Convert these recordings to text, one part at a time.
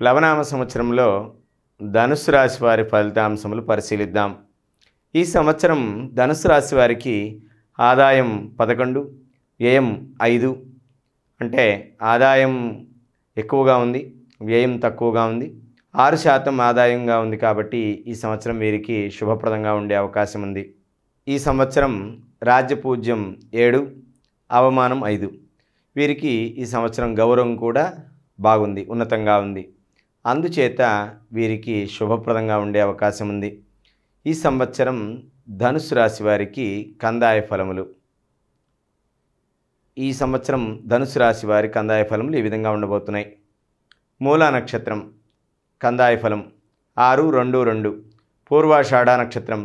ప్లవనామ సంవత్సరంలో ధనుసు రాశి వారి ఫలితాంశములు పరిశీలిద్దాం ఈ సంవత్సరం ధనుసు రాశి వారికి ఆదాయం పదకొండు వ్యయం ఐదు అంటే ఆదాయం ఎక్కువగా ఉంది వ్యయం తక్కువగా ఉంది ఆరు శాతం ఆదాయంగా ఉంది కాబట్టి ఈ సంవత్సరం వీరికి శుభప్రదంగా ఉండే అవకాశం ఉంది ఈ సంవత్సరం రాజ్యపూజ్యం ఏడు అవమానం ఐదు వీరికి ఈ సంవత్సరం గౌరవం కూడా బాగుంది ఉన్నతంగా ఉంది అందుచేత వీరికి శుభప్రదంగా ఉండే అవకాశం ఉంది ఈ సంవత్సరం ధనుసు రాశి వారికి కందాయ ఫలములు ఈ సంవత్సరం ధనుసు రాశి వారి కందాయ ఫలములు ఈ విధంగా ఉండబోతున్నాయి మూలా నక్షత్రం కందాయ ఫలం ఆరు రెండు రెండు పూర్వాషాఢ నక్షత్రం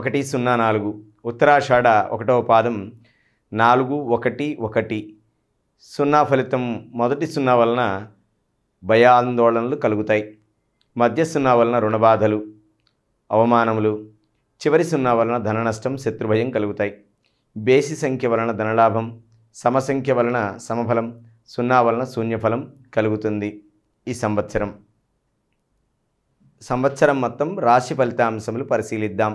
ఒకటి సున్నా నాలుగు ఉత్తరాషాఢ ఒకటవ పాదం నాలుగు ఒకటి ఒకటి సున్నా ఫలితం మొదటి సున్నా వలన భయాందోళనలు కలుగుతాయి మధ్య సున్నా వలన రుణబాధలు అవమానములు చివరి సున్నా వలన ధన నష్టం శత్రుభయం కలుగుతాయి బేసి సంఖ్య వలన ధనలాభం సమసంఖ్య వలన సమఫలం సున్నా వలన శూన్యఫలం కలుగుతుంది ఈ సంవత్సరం సంవత్సరం మొత్తం రాశి ఫలితాంశములు పరిశీలిద్దాం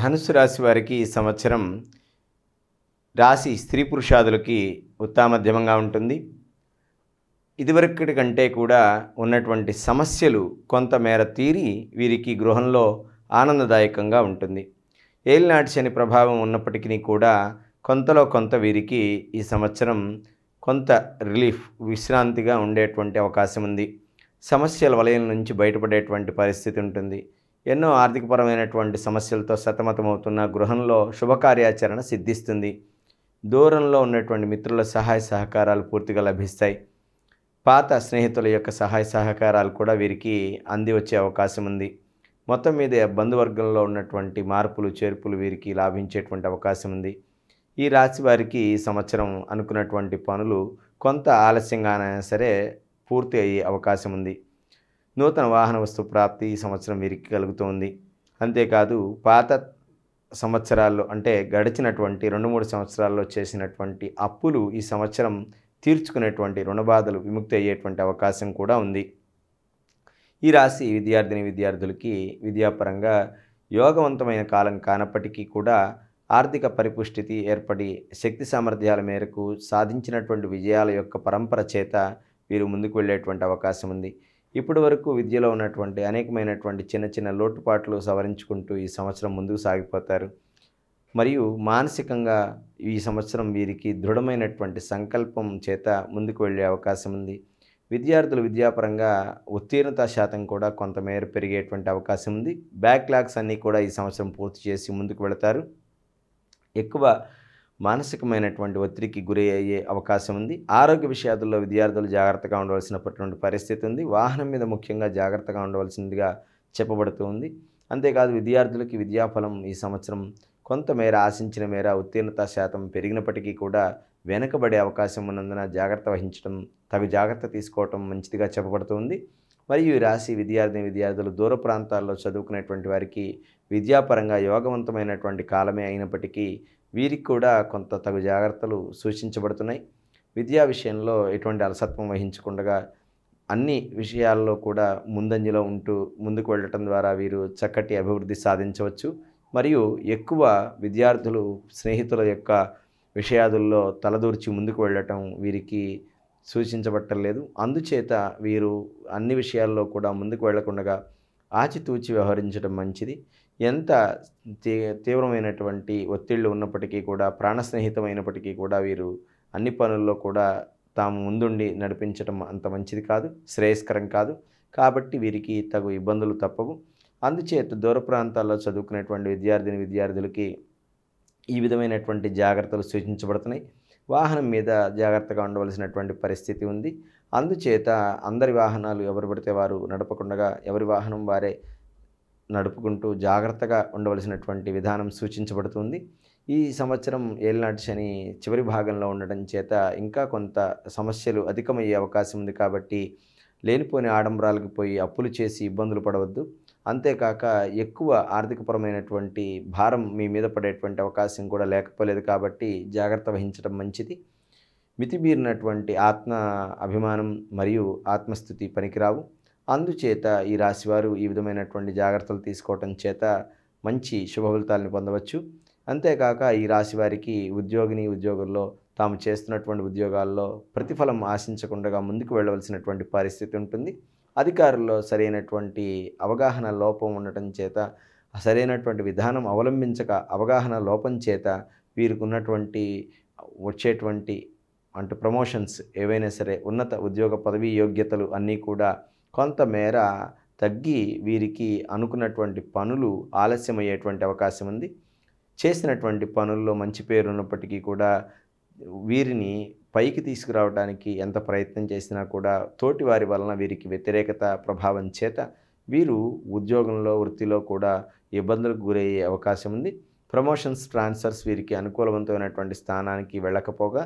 ధనుసు రాశి వారికి ఈ సంవత్సరం రాశి స్త్రీ పురుషాదులకి ఉత్తామధ్యమంగా ఉంటుంది ఇదివరకటి కంటే కూడా ఉన్నటువంటి సమస్యలు కొంతమేర తీరి వీరికి గృహంలో ఆనందదాయకంగా ఉంటుంది ఏలినాటి శని ప్రభావం ఉన్నప్పటికీ కూడా కొంతలో కొంత వీరికి ఈ సంవత్సరం కొంత రిలీఫ్ విశ్రాంతిగా ఉండేటువంటి అవకాశం ఉంది సమస్యల వలయం నుంచి బయటపడేటువంటి పరిస్థితి ఉంటుంది ఎన్నో ఆర్థికపరమైనటువంటి సమస్యలతో సతమతమవుతున్న గృహంలో శుభకార్యాచరణ సిద్ధిస్తుంది దూరంలో ఉన్నటువంటి మిత్రుల సహాయ సహకారాలు పూర్తిగా లభిస్తాయి పాత స్నేహితుల యొక్క సహాయ సహకారాలు కూడా వీరికి అంది వచ్చే అవకాశం ఉంది మొత్తం మీద బంధువర్గంలో ఉన్నటువంటి మార్పులు చేర్పులు వీరికి లాభించేటువంటి అవకాశం ఉంది ఈ రాశి వారికి ఈ సంవత్సరం అనుకున్నటువంటి పనులు కొంత ఆలస్యంగానైనా సరే పూర్తి అయ్యే అవకాశం ఉంది నూతన వాహన వస్తు ప్రాప్తి ఈ సంవత్సరం వీరికి కలుగుతోంది అంతేకాదు పాత సంవత్సరాల్లో అంటే గడిచినటువంటి రెండు మూడు సంవత్సరాల్లో చేసినటువంటి అప్పులు ఈ సంవత్సరం తీర్చుకునేటువంటి రుణ బాధలు విముక్తి అయ్యేటువంటి అవకాశం కూడా ఉంది ఈ రాశి విద్యార్థిని విద్యార్థులకి విద్యాపరంగా యోగవంతమైన కాలం కానప్పటికీ కూడా ఆర్థిక పరిపుష్టితి ఏర్పడి శక్తి సామర్థ్యాల మేరకు సాధించినటువంటి విజయాల యొక్క పరంపర చేత వీరు ముందుకు వెళ్ళేటువంటి అవకాశం ఉంది ఇప్పటి వరకు విద్యలో ఉన్నటువంటి అనేకమైనటువంటి చిన్న చిన్న లోటుపాట్లు సవరించుకుంటూ ఈ సంవత్సరం ముందుకు సాగిపోతారు మరియు మానసికంగా ఈ సంవత్సరం వీరికి దృఢమైనటువంటి సంకల్పం చేత ముందుకు వెళ్ళే అవకాశం ఉంది విద్యార్థులు విద్యాపరంగా ఉత్తీర్ణత శాతం కూడా కొంతమేర పెరిగేటువంటి అవకాశం ఉంది బ్యాక్లాగ్స్ అన్నీ కూడా ఈ సంవత్సరం పూర్తి చేసి ముందుకు వెళతారు ఎక్కువ మానసికమైనటువంటి ఒత్తిడికి గురి అయ్యే అవకాశం ఉంది ఆరోగ్య విషయాల్లో విద్యార్థులు జాగ్రత్తగా ఉండవలసినటువంటి పరిస్థితి ఉంది వాహనం మీద ముఖ్యంగా జాగ్రత్తగా ఉండవలసిందిగా చెప్పబడుతూ ఉంది అంతేకాదు విద్యార్థులకి విద్యాఫలం ఈ సంవత్సరం కొంతమేర ఆశించిన మేర ఉత్తీర్ణత శాతం పెరిగినప్పటికీ కూడా వెనుకబడే అవకాశం ఉన్నందున జాగ్రత్త వహించడం తగు జాగ్రత్త తీసుకోవటం మంచిదిగా చెప్పబడుతుంది మరియు ఈ రాశి విద్యార్థిని విద్యార్థులు దూర ప్రాంతాల్లో చదువుకునేటువంటి వారికి విద్యాపరంగా యోగవంతమైనటువంటి కాలమే అయినప్పటికీ వీరికి కూడా కొంత తగు జాగ్రత్తలు సూచించబడుతున్నాయి విద్యా విషయంలో ఎటువంటి అలసత్వం వహించకుండా అన్ని విషయాల్లో కూడా ముందంజలో ఉంటూ ముందుకు వెళ్ళటం ద్వారా వీరు చక్కటి అభివృద్ధి సాధించవచ్చు మరియు ఎక్కువ విద్యార్థులు స్నేహితుల యొక్క విషయాదుల్లో తలదూర్చి ముందుకు వెళ్ళటం వీరికి సూచించబట్టం లేదు అందుచేత వీరు అన్ని విషయాల్లో కూడా ముందుకు వెళ్లకుండా ఆచితూచి వ్యవహరించడం మంచిది ఎంత తీ తీవ్రమైనటువంటి ఒత్తిళ్ళు ఉన్నప్పటికీ కూడా ప్రాణ స్నేహితమైనప్పటికీ కూడా వీరు అన్ని పనుల్లో కూడా తాము ముందుండి నడిపించడం అంత మంచిది కాదు శ్రేయస్కరం కాదు కాబట్టి వీరికి తగు ఇబ్బందులు తప్పవు అందుచేత దూర ప్రాంతాల్లో చదువుకునేటువంటి విద్యార్థిని విద్యార్థులకి ఈ విధమైనటువంటి జాగ్రత్తలు సూచించబడుతున్నాయి వాహనం మీద జాగ్రత్తగా ఉండవలసినటువంటి పరిస్థితి ఉంది అందుచేత అందరి వాహనాలు ఎవరు పడితే వారు నడపకుండా ఎవరి వాహనం వారే నడుపుకుంటూ జాగ్రత్తగా ఉండవలసినటువంటి విధానం సూచించబడుతుంది ఈ సంవత్సరం ఏలినాటి శని చివరి భాగంలో ఉండడం చేత ఇంకా కొంత సమస్యలు అధికమయ్యే అవకాశం ఉంది కాబట్టి లేనిపోని ఆడంబరాలకు పోయి అప్పులు చేసి ఇబ్బందులు పడవద్దు అంతేకాక ఎక్కువ ఆర్థికపరమైనటువంటి భారం మీ మీద పడేటువంటి అవకాశం కూడా లేకపోలేదు కాబట్టి జాగ్రత్త వహించడం మంచిది మితిమీరినటువంటి ఆత్మ అభిమానం మరియు ఆత్మస్థుతి పనికిరావు అందుచేత ఈ రాశివారు ఈ విధమైనటువంటి జాగ్రత్తలు తీసుకోవటం చేత మంచి శుభఫలితాలను పొందవచ్చు అంతేకాక ఈ రాశి వారికి ఉద్యోగిని ఉద్యోగుల్లో తాము చేస్తున్నటువంటి ఉద్యోగాల్లో ప్రతిఫలం ఆశించకుండా ముందుకు వెళ్ళవలసినటువంటి పరిస్థితి ఉంటుంది అధికారుల్లో సరైనటువంటి అవగాహన లోపం ఉండటం చేత సరైనటువంటి విధానం అవలంబించక అవగాహన లోపం చేత వీరికి ఉన్నటువంటి వచ్చేటువంటి అంటే ప్రమోషన్స్ ఏవైనా సరే ఉన్నత ఉద్యోగ పదవీ యోగ్యతలు అన్నీ కూడా కొంతమేర తగ్గి వీరికి అనుకున్నటువంటి పనులు ఆలస్యమయ్యేటువంటి అవకాశం ఉంది చేసినటువంటి పనుల్లో మంచి పేరు ఉన్నప్పటికీ కూడా వీరిని పైకి తీసుకురావడానికి ఎంత ప్రయత్నం చేసినా కూడా తోటి వారి వలన వీరికి వ్యతిరేకత ప్రభావం చేత వీరు ఉద్యోగంలో వృత్తిలో కూడా ఇబ్బందులకు గురయ్యే అవకాశం ఉంది ప్రమోషన్స్ ట్రాన్స్ఫర్స్ వీరికి అనుకూలవంతమైనటువంటి స్థానానికి వెళ్ళకపోగా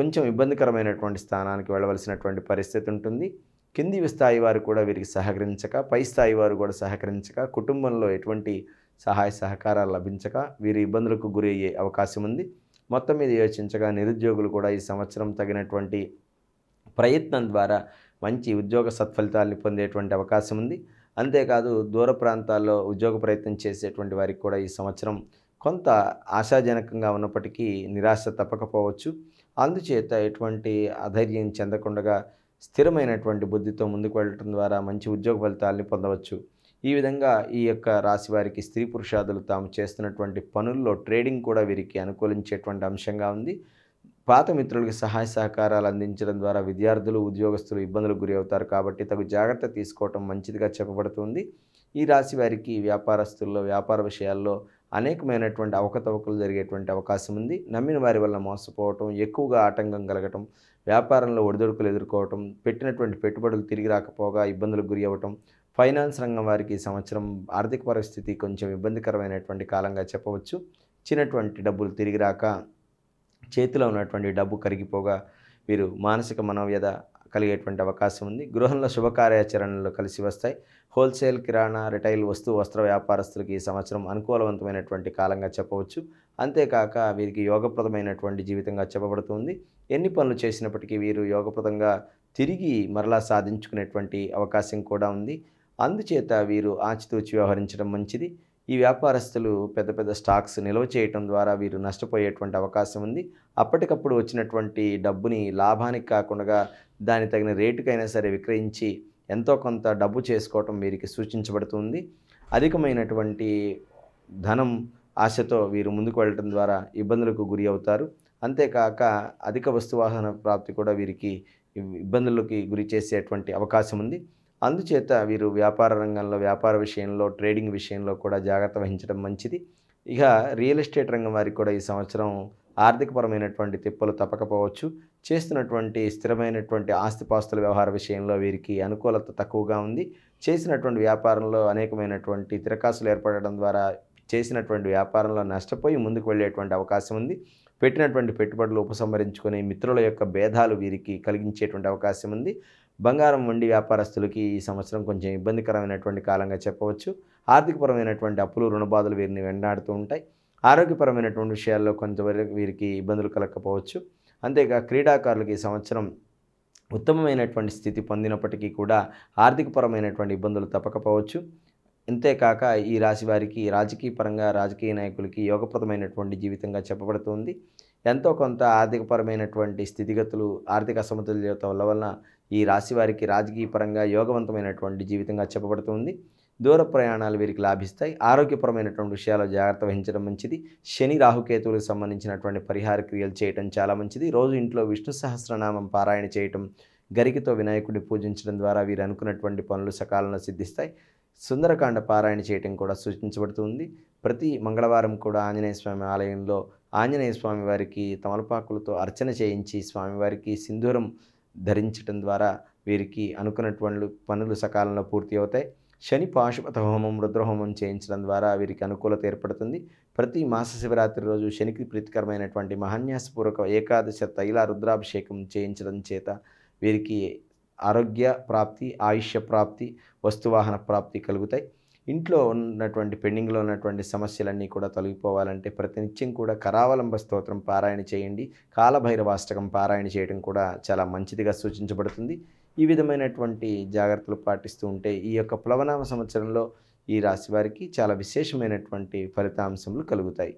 కొంచెం ఇబ్బందికరమైనటువంటి స్థానానికి వెళ్ళవలసినటువంటి పరిస్థితి ఉంటుంది కింది స్థాయి వారు కూడా వీరికి సహకరించక పై స్థాయి వారు కూడా సహకరించక కుటుంబంలో ఎటువంటి సహాయ సహకారాలు లభించక వీరి ఇబ్బందులకు గురయ్యే అవకాశం ఉంది మొత్తం మీద యోచించగా నిరుద్యోగులు కూడా ఈ సంవత్సరం తగినటువంటి ప్రయత్నం ద్వారా మంచి ఉద్యోగ సత్ఫలితాలను పొందేటువంటి అవకాశం ఉంది అంతేకాదు దూర ప్రాంతాల్లో ఉద్యోగ ప్రయత్నం చేసేటువంటి వారికి కూడా ఈ సంవత్సరం కొంత ఆశాజనకంగా ఉన్నప్పటికీ నిరాశ తప్పకపోవచ్చు అందుచేత ఎటువంటి అధైర్యం చెందకుండా స్థిరమైనటువంటి బుద్ధితో ముందుకు వెళ్ళటం ద్వారా మంచి ఉద్యోగ ఫలితాలని పొందవచ్చు ఈ విధంగా ఈ యొక్క రాశి వారికి స్త్రీ పురుషాదులు తాము చేస్తున్నటువంటి పనుల్లో ట్రేడింగ్ కూడా వీరికి అనుకూలించేటువంటి అంశంగా ఉంది పాత మిత్రులకి సహాయ సహకారాలు అందించడం ద్వారా విద్యార్థులు ఉద్యోగస్తులు ఇబ్బందులకు గురి అవుతారు కాబట్టి తగు జాగ్రత్త తీసుకోవటం మంచిదిగా చెప్పబడుతుంది ఈ రాశి వారికి వ్యాపారస్తుల్లో వ్యాపార విషయాల్లో అనేకమైనటువంటి అవకతవకలు జరిగేటువంటి అవకాశం ఉంది నమ్మిన వారి వల్ల మోసపోవటం ఎక్కువగా ఆటంకం కలగటం వ్యాపారంలో ఒడిదొడుకులు ఎదుర్కోవటం పెట్టినటువంటి పెట్టుబడులు తిరిగి రాకపోగా ఇబ్బందులకు గురి అవ్వటం ఫైనాన్స్ రంగం వారికి సంవత్సరం ఆర్థిక పరిస్థితి కొంచెం ఇబ్బందికరమైనటువంటి కాలంగా చెప్పవచ్చు చిన్నటువంటి డబ్బులు తిరిగి రాక చేతిలో ఉన్నటువంటి డబ్బు కరిగిపోగా వీరు మానసిక మనోవ్యత కలిగేటువంటి అవకాశం ఉంది గృహంలో శుభకార్యాచరణలు కలిసి వస్తాయి హోల్సేల్ కిరాణా రిటైల్ వస్తు వస్త్ర వ్యాపారస్తులకి ఈ సంవత్సరం అనుకూలవంతమైనటువంటి కాలంగా చెప్పవచ్చు అంతేకాక వీరికి యోగప్రదమైనటువంటి జీవితంగా చెప్పబడుతుంది ఎన్ని పనులు చేసినప్పటికీ వీరు యోగప్రదంగా తిరిగి మరలా సాధించుకునేటువంటి అవకాశం కూడా ఉంది అందుచేత వీరు ఆచితూచి వ్యవహరించడం మంచిది ఈ వ్యాపారస్తులు పెద్ద పెద్ద స్టాక్స్ నిల్వ చేయటం ద్వారా వీరు నష్టపోయేటువంటి అవకాశం ఉంది అప్పటికప్పుడు వచ్చినటువంటి డబ్బుని లాభానికి కాకుండా దాని తగిన రేటుకైనా సరే విక్రయించి ఎంతో కొంత డబ్బు చేసుకోవటం వీరికి సూచించబడుతుంది అధికమైనటువంటి ధనం ఆశతో వీరు ముందుకు వెళ్ళటం ద్వారా ఇబ్బందులకు గురి అవుతారు అంతేకాక అధిక వస్తువాహన ప్రాప్తి కూడా వీరికి ఇబ్బందులకి గురి చేసేటువంటి అవకాశం ఉంది అందుచేత వీరు వ్యాపార రంగంలో వ్యాపార విషయంలో ట్రేడింగ్ విషయంలో కూడా జాగ్రత్త వహించడం మంచిది ఇక రియల్ ఎస్టేట్ రంగం వారికి కూడా ఈ సంవత్సరం ఆర్థికపరమైనటువంటి తిప్పలు తప్పకపోవచ్చు చేస్తున్నటువంటి స్థిరమైనటువంటి ఆస్తిపాస్తుల వ్యవహార విషయంలో వీరికి అనుకూలత తక్కువగా ఉంది చేసినటువంటి వ్యాపారంలో అనేకమైనటువంటి తిరకాసులు ఏర్పడడం ద్వారా చేసినటువంటి వ్యాపారంలో నష్టపోయి ముందుకు వెళ్ళేటువంటి అవకాశం ఉంది పెట్టినటువంటి పెట్టుబడులు ఉపసంహరించుకునే మిత్రుల యొక్క భేదాలు వీరికి కలిగించేటువంటి అవకాశం ఉంది బంగారం వండి వ్యాపారస్తులకి ఈ సంవత్సరం కొంచెం ఇబ్బందికరమైనటువంటి కాలంగా చెప్పవచ్చు ఆర్థికపరమైనటువంటి అప్పులు రుణబాధలు వీరిని వెంటాడుతూ ఉంటాయి ఆరోగ్యపరమైనటువంటి విషయాల్లో కొంతవరకు వీరికి ఇబ్బందులు కలగకపోవచ్చు అంతేగా క్రీడాకారులకు ఈ సంవత్సరం ఉత్తమమైనటువంటి స్థితి పొందినప్పటికీ కూడా ఆర్థికపరమైనటువంటి ఇబ్బందులు తప్పకపోవచ్చు ఇంతేకాక ఈ రాశి వారికి రాజకీయ పరంగా రాజకీయ నాయకులకి యోగప్రదమైనటువంటి జీవితంగా చెప్పబడుతుంది ఎంతో కొంత ఆర్థికపరమైనటువంటి స్థితిగతులు ఆర్థిక అసమతుల్యత వల్ల ఈ రాశి వారికి రాజకీయపరంగా యోగవంతమైనటువంటి జీవితంగా చెప్పబడుతుంది దూర ప్రయాణాలు వీరికి లాభిస్తాయి ఆరోగ్యపరమైనటువంటి విషయాలు జాగ్రత్త వహించడం మంచిది శని రాహుకేతువులకు సంబంధించినటువంటి పరిహార క్రియలు చేయటం చాలా మంచిది రోజు ఇంట్లో విష్ణు సహస్రనామం పారాయణ చేయటం గరికతో వినాయకుడిని పూజించడం ద్వారా వీరు అనుకున్నటువంటి పనులు సకాలంలో సిద్ధిస్తాయి సుందరకాండ పారాయణ చేయటం కూడా సూచించబడుతుంది ప్రతి మంగళవారం కూడా ఆంజనేయ స్వామి ఆలయంలో ఆంజనేయ స్వామి వారికి తమలపాకులతో అర్చన చేయించి స్వామివారికి సింధూరం ధరించడం ద్వారా వీరికి అనుకున్నటువంటి పనులు సకాలంలో పూర్తి అవుతాయి శని పాశుపత హోమం రుద్రహోమం చేయించడం ద్వారా వీరికి అనుకూలత ఏర్పడుతుంది ప్రతి మాస శివరాత్రి రోజు శనికి ప్రీతికరమైనటువంటి మహాన్యాసపూర్వక ఏకాదశ తైల రుద్రాభిషేకం చేయించడం చేత వీరికి ఆరోగ్య ప్రాప్తి ఆయుష్య ప్రాప్తి వస్తువాహన ప్రాప్తి కలుగుతాయి ఇంట్లో ఉన్నటువంటి పెండింగ్లో ఉన్నటువంటి సమస్యలన్నీ కూడా తొలగిపోవాలంటే ప్రతినిత్యం కూడా కరావలంబ స్తోత్రం పారాయణ చేయండి కాలభైరవాష్టకం పారాయణ చేయడం కూడా చాలా మంచిదిగా సూచించబడుతుంది ఈ విధమైనటువంటి జాగ్రత్తలు పాటిస్తూ ఉంటే ఈ యొక్క ప్లవనామ సంవత్సరంలో ఈ రాశి వారికి చాలా విశేషమైనటువంటి ఫలితాంశములు కలుగుతాయి